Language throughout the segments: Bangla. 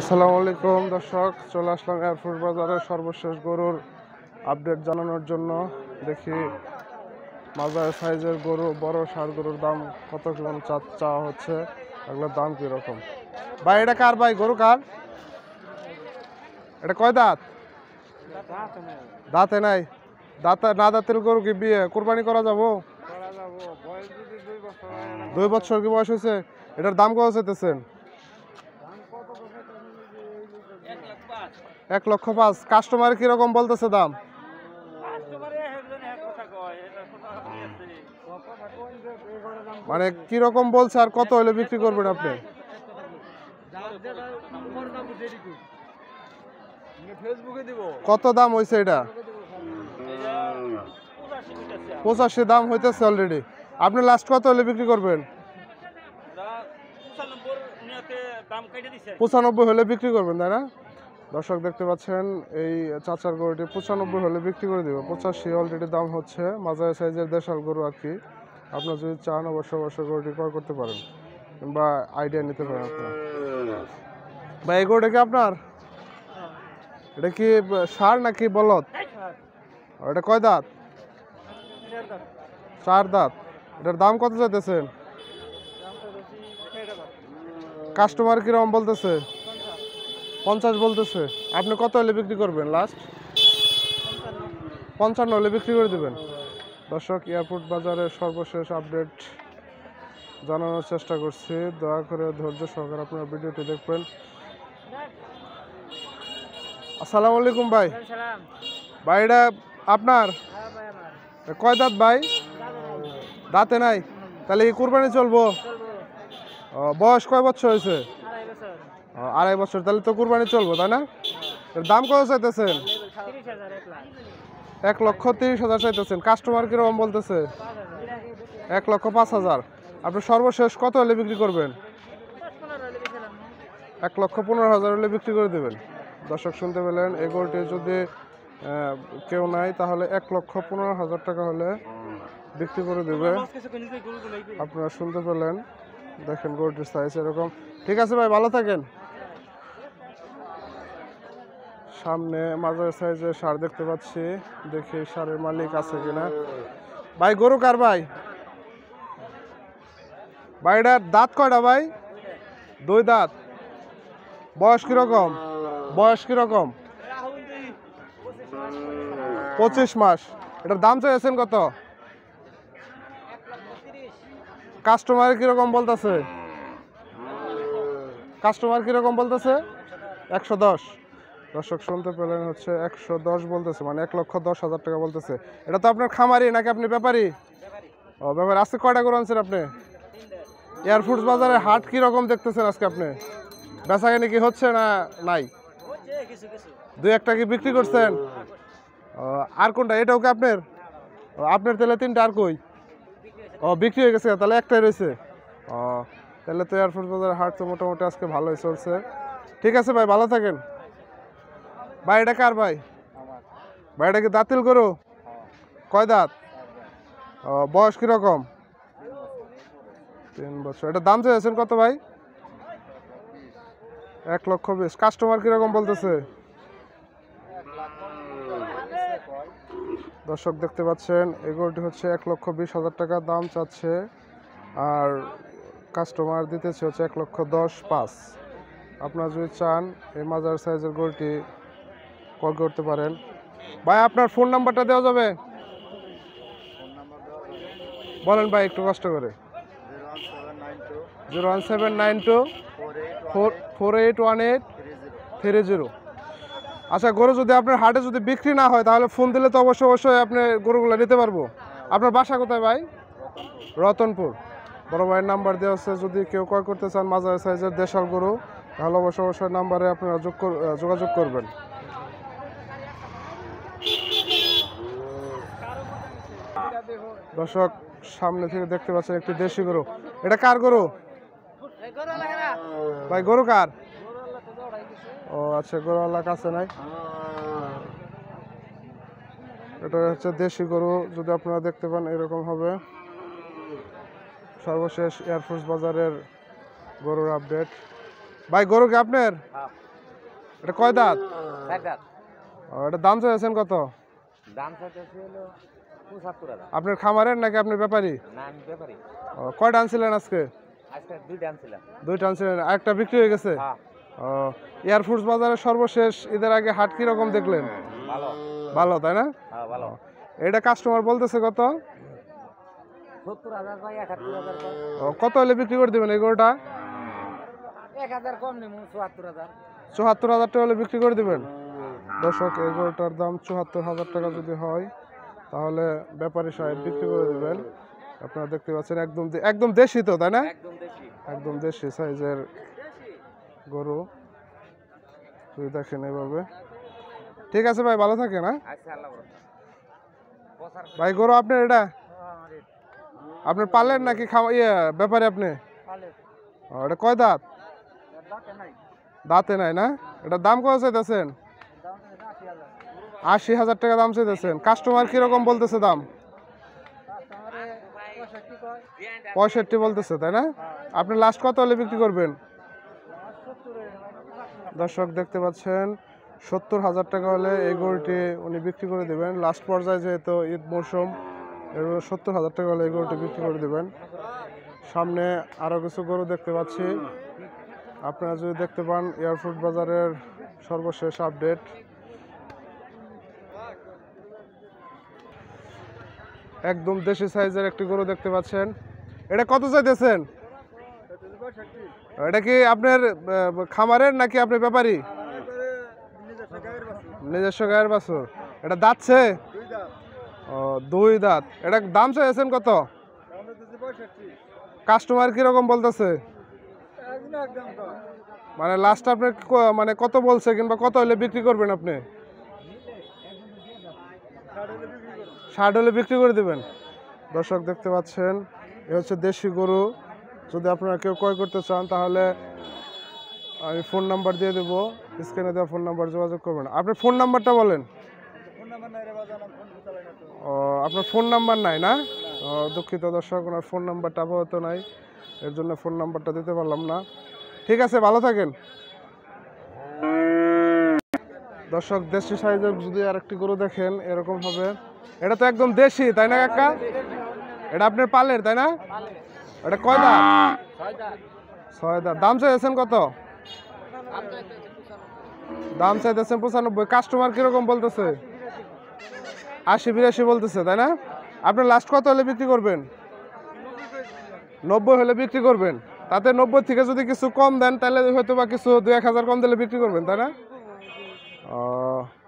আসসালামু আলাইকুম দর্শক চলে আসলাম এয়ারফোর্ট বাজারে সর্বশেষ গরুর আপডেট জানানোর জন্য দেখি মাজার সাইজের গরু বড় সার গরুর দাম কত কি চাওয়া হচ্ছে এগুলোর দাম কীরকম ভাই এটা কার ভাই গরু কার এটা কয় দাঁত দাঁতে নাই দাঁতে না দাঁতের গরু কি বিয়ে কোরবানি করা যাবো দুই বছর কি বয়স হয়েছে এটার দাম কত চাইতেছেন এক লক্ষ পাঁচ কাস্টমার কিরকম বলতেছে দাম মানে কিরকম বলছে আর কত হলে বিক্রি করবেন আপনি কত দাম হয়েছে এটা পঁচাশি দাম হইতেছে অলরেডি আপনি লাস্ট কত হলে বিক্রি করবেন পঁচানব্বই হলে বিক্রি করবেন তাই না দর্শক দেখতে পাচ্ছেন এই চাচার গরুটি পঁচানব্বই হলে বিক্রি করে দেবে পঁচাশি অলরেডি দাম হচ্ছে মাঝারি সাইজের দেশাল গরু আর কি আপনার যদি চান অবশ্য অবশ্যই গরুটি ক্রয় করতে পারেন বা আইডিয়া নিতে পারেন আপনার বা এই গরুটা কি আপনার এটা কি সার নাকি বলদ এটা কয় দাঁত চার দাঁত এটার দাম কত চাইতেছেন কাস্টমার কিরম বলতেছে পঞ্চাশ বলতেছে আপনি কত হলে বিক্রি করবেন লাস্ট পঞ্চান্ন হলে বিক্রি করে দেবেন দর্শক এয়ারপোর্ট বাজারের সর্বশেষ আপডেট জানানোর চেষ্টা করছি দয়া করে ধৈর্য সহকারে আপনার ভিডিওটি দেখবেন আসসালামু আলাইকুম ভাই হ্যাঁ, ভাই এটা আপনার কয় দাঁত ভাই দাঁতে নাই তাহলে কোরবানি চলবো বয়স কয় বছর হয়েছে আড়াই বছর তাহলে তো কুরবানি চলবো তাই না দাম কত চাইতেছেন এক লক্ষ তিরিশ হাজার চাইতেছেন কাস্টমার কিরকম বলতেছে এক লক্ষ পাঁচ হাজার আপনি সর্বশেষ কত হলে বিক্রি করবেন এক লক্ষ পনেরো হাজার হলে বিক্রি করে দেবেন দর্শক শুনতে পেলেন এগোটি যদি কেউ নাই তাহলে এক লক্ষ পনেরো হাজার টাকা হলে বিক্রি করে দেবে আপনারা শুনতে পেলেন দেখেন গরুটির সাইজ এরকম ঠিক আছে ভাই ভালো থাকেন সামনে মাঝারি সাইজে সার দেখতে পাচ্ছি দেখি সারের মালিক আছে কিনা ভাই গরু কার ভাই ভাইটার দাঁত কয়টা ভাই দুই দাঁত বয়স কীরকম বয়স কীরকম পঁচিশ মাস এটার দাম চাইছেন কত কাস্টমার কীরকম বলতেছে কাস্টমার কীরকম বলতেছে একশো দশ দর্শক শুনতে পেলেন হচ্ছে একশো দশ বলতেছে মানে এক লক্ষ দশ হাজার টাকা বলতেছে এটা তো আপনার খামারি নাকি আপনি ব্যাপারী ও ব্যাপার আজকে কয়টা করে আনছেন আপনি এয়ারফোর্স বাজারে হাট কীরকম দেখতেছেন আজকে আপনি বেচাকেনি কি হচ্ছে না নাই দুই একটা কি বিক্রি করছেন আর কোনটা এটাও কি আপনার আপনার তাহলে তিনটা আর কই ও বিক্রি হয়ে গেছে তাহলে একটাই রয়েছে ও তাহলে তো এয়ারফোর্স বাজারে হাট তো মোটামুটি আজকে ভালোই চলছে ঠিক আছে ভাই ভালো থাকেন ভাই এটা কার ভাই ভাই এটা কি দাতিল গরু কয় দাঁত ও বয়স কীরকম তিন বছর এটা দাম চেয়েছেন কত ভাই এক লক্ষ বিশ কাস্টমার কীরকম বলতেছে দর্শক দেখতে পাচ্ছেন এগুলোটি হচ্ছে এক লক্ষ বিশ হাজার টাকা দাম চাচ্ছে আর কাস্টমার দিতেছে হচ্ছে এক লক্ষ দশ পাঁচ আপনারা যদি চান এই মাজার সাইজের গোলটি কল করতে পারেন ভাই আপনার ফোন নাম্বারটা দেওয়া যাবে বলেন ভাই একটু কষ্ট করে zero one seven nine two four four eight one eight three zero আচ্ছা গরু যদি আপনার হাটে যদি বিক্রি না হয় তাহলে ফোন দিলে তো অবশ্যই অবশ্যই আপনি গরুগুলো নিতে পারবো আপনার বাসা কোথায় ভাই রতনপুর বড় ভাইয়ের নাম্বার দেওয়া আছে যদি কেউ কয় করতে চান মাজার সাইজের দেশাল গরু তাহলে অবশ্যই অবশ্যই নাম্বারে আপনারা যোগ যোগাযোগ করবেন দর্শক সামনে থেকে দেখতে পাচ্ছেন একটি দেশি গরু এটা কার গরু ভাই গরু কার ও আচ্ছা গরু আল্লাহ কাছে নাই এটা হচ্ছে দেশি গরু যদি আপনারা দেখতে পান এরকম হবে সর্বশেষ এয়ারফোর্স বাজারের গরুর আপডেট ভাই গরু কি আপনার এটা কয় দাঁত এটা দাম চাইছেন কত দাম চাইছে হলো আপনার খামারের নাকি আপনার ব্যাপারী কয়টা আনছিলেন আজকে দুইটা আনছিলেন একটা বিক্রি হয়ে গেছে হ্যাঁ। ও এয়ারফোর্স বাজারে সর্বশেষ ঈদের আগে হাট কিরকম দেখলেন ভালো তাই না হ্যাঁ, এটা কাস্টমার বলতেছে কত কত হলে বিক্রি করে দেবেন এই গরুটা চুহাত্তর হাজার টাকা হলে বিক্রি করে দেবেন দর্শক এই গরুটার দাম চুহাত্তর হাজার টাকা যদি হয় তাহলে ব্যাপারী সাহেব বিক্রি করে দেবেন আপনারা দেখতে পাচ্ছেন একদম একদম দেশি তো তাই না একদম দেশি সাইজের গরু তুই দেখেন এভাবে ঠিক আছে ভাই ভালো থাকে না হ্যাঁ? আচ্ছা, ভাই গরু আপনার এটা হ্যাঁ, আপনি পালেন নাকি খাওয়া ইয়ে ব্যাপারে আপনি এটা কয় দাঁত দাঁতে নাই না এটা দাম কত চাইতেছেন আশি হাজার টাকা দাম চেয়েছেন কাস্টমার কিরকম বলতেছে দাম পঁয়ষট্টি বলতেছে তাই না আপনি লাস্ট কত হলে বিক্রি করবেন দর্শক দেখতে পাচ্ছেন সত্তর হাজার টাকা হলে এই গরুটি উনি বিক্রি করে দেবেন লাস্ট পর্যায়ে যেহেতু ঈদ মৌসুম এগুলো সত্তর হাজার টাকা হলে এই গরুটি বিক্রি করে দেবেন সামনে আরও কিছু গরু দেখতে পাচ্ছি আপনারা যদি দেখতে পান এয়ারফোর্ট বাজারের সর্বশেষ আপডেট একদম দেশি সাইজের একটি গরু দেখতে পাচ্ছেন এটা কত চাইতেছেন এটা কি আপনার খামারের নাকি আপনি ব্যাপারী নিজস্ব গায়ের বাছুর এটা দাঁতছে ও দুই দাঁত এটা দাম চাইছেন কত কাস্টমার কিরকম বলতেছে মানে লাস্ট আপনার মানে কত বলছে কিংবা কত হলে বিক্রি করবেন আপনি ষাট হলে বিক্রি করে দেবেন দর্শক দেখতে পাচ্ছেন এ হচ্ছে দেশি গরু যদি আপনারা কেউ ক্রয় করতে চান তাহলে আমি ফোন নাম্বার দিয়ে দেবো স্ক্রিনে দেওয়া ফোন নাম্বার যোগাযোগ করবেন আপনি ফোন নাম্বারটা বলেন ও আপনার ফোন নাম্বার নাই না দুঃখিত দর্শক ওনার ফোন নাম্বারটা আপাতত নাই এর জন্য ফোন নাম্বারটা দিতে পারলাম না ঠিক আছে ভালো থাকেন দর্শক দেশি সাইজের যদি আরেকটি গরু দেখেন এরকম হবে এটা তো একদম দেশি তাই না কাকা এটা আপনার পালের তাই না এটা কয় দাম ছয় দাম দাম চাইছেন কত দাম চাইতেছেন পঁচানব্বই কাস্টমার কিরকম বলতেছে আশি বিরাশি বলতেছে তাই না আপনি লাস্ট কত হলে বিক্রি করবেন নব্বই হলে বিক্রি করবেন তাতে নব্বই থেকে যদি কিছু কম দেন তাহলে হয়তো বা কিছু দু এক হাজার কম দিলে বিক্রি করবেন তাই না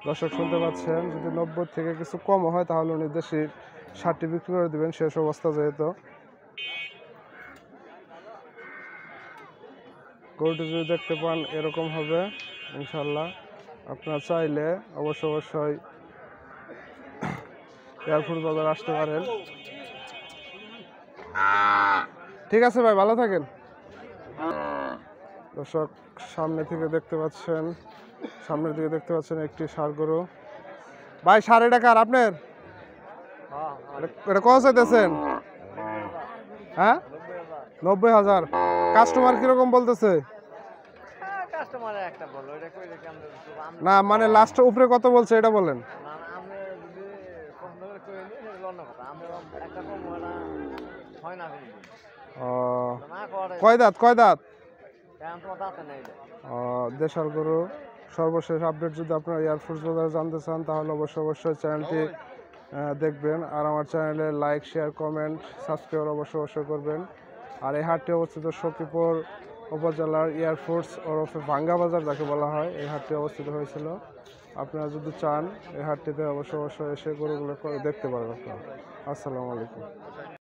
দর্শক শুনতে পাচ্ছেন যদি নব্বই থেকে কিছু কম হয় তাহলে উনি দেশি ষাটটি বিক্রি করে দেবেন শেষ অবস্থা যেহেতু গরুটি যদি দেখতে পান এরকম হবে ইনশাল্লাহ আপনার চাইলে অবশ্য অবশ্যই এয়ারফুট বাজার আসতে পারেন ঠিক আছে ভাই ভালো থাকেন দর্শক সামনে থেকে দেখতে পাচ্ছেন সামনের দিকে দেখতে পাচ্ছেন একটি সার গরু ভাই সার এটা কার আপনার এটা কত চাইতেছেন হ্যাঁ নব্বই হাজার কাস্টমার কিরকম বলতেছে হ্যাঁ, না মানে লাস্ট উপরে কত বলছে এটা বলেন কয় দাঁত কয় দাঁত দেশাল গরু সর্বশেষ আপডেট যদি আপনারা এয়ারফোর্স বাজারে জানতে চান তাহলে অবশ্যই অবশ্যই চ্যানেলটি দেখবেন আর আমার চ্যানেলে লাইক শেয়ার কমেন্ট সাবস্ক্রাইব অবশ্যই অবশ্যই করবেন আর এই হাটটি অবস্থিত সখীপুর উপজেলার এয়ারফোর্স ওরফে ভাঙ্গা বাজার যাকে বলা হয় এই হাটটি অবস্থিত হয়েছিল আপনারা যদি চান এই হাটটিতে অবশ্য অবশ্যই এসে গরুগুলো দেখতে পারবেন আপনারা আসসালামু আলাইকুম